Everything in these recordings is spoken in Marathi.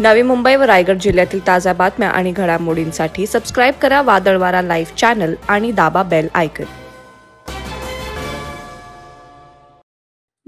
नवी मुंबई व रायगड जिल्ह्यातील ताज्या बातम्या आणि घडामोडींसाठी सबस्क्राईब करा वादळवारा लाईव्ह चॅनल आणि दाबा bell icon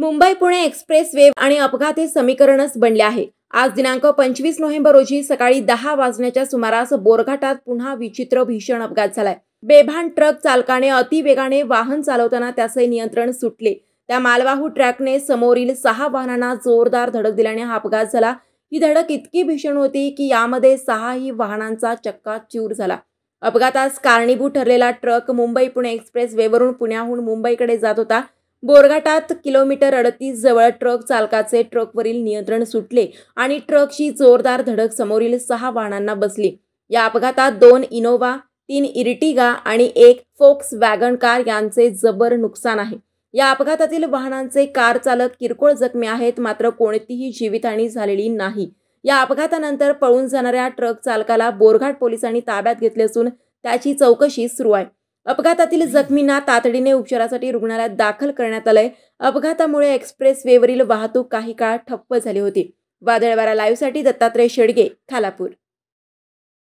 Mumbai Pune express way आणि अपघात समीकरणच बनले आहे आज दिनांक पंचवीस नोव्हेंबर रोजी सकाळी दहा वाजण्याच्या सुमारास बोरघाटात पुन्हा विचित्र भीषण अपघात झालाय बेभान ट्रक चालकाने अतिवेगाने वाहन चालवताना त्याचे नियंत्रण सुटले त्या मालवाहू ट्रॅकने समोरील सहा वाहनांना जोरदार धडक दिल्याने हा अपघात झाला ही धडक इतकी भीषण होती की यामध्ये सहाही वाहनांचा चक्का चूर झाला अपघातास कारणीभूत ठरलेला ट्रक मुंबई पुणे एक्सप्रेस वेवरून पुण्याहून मुंबईकडे जात होता बोरघाटात किलोमीटर अडतीस जवळ ट्रक चालकाचे ट्रकवरील नियंत्रण सुटले आणि ट्रकशी जोरदार धडक समोरील सहा वाहनांना बसली या अपघातात दोन इनोव्हा तीन इर्टिगा आणि एक फोक्स वॅगन कार यांचे जबर नुकसान आहे या अपघातातील वाहनांचे कार चालक किरकोळ जखमी आहेत मात्र कोणतीही जीवितहानी झालेली नाही या अपघातानंतर पळून जाणाऱ्या ट्रक चालकाला बोरघाट पोलिसांनी ताब्यात घेतले असून त्याची चौकशी सुरू आहे अपघातातील जखमींना तातडीने उपचारासाठी रुग्णालयात दाखल करण्यात आलंय अपघातामुळे एक्सप्रेस वेवरील वाहतूक काही काळ ठप्प झाली होती वादळवारा लाईव्हसाठी दत्तात्रय शेडगे खालापूर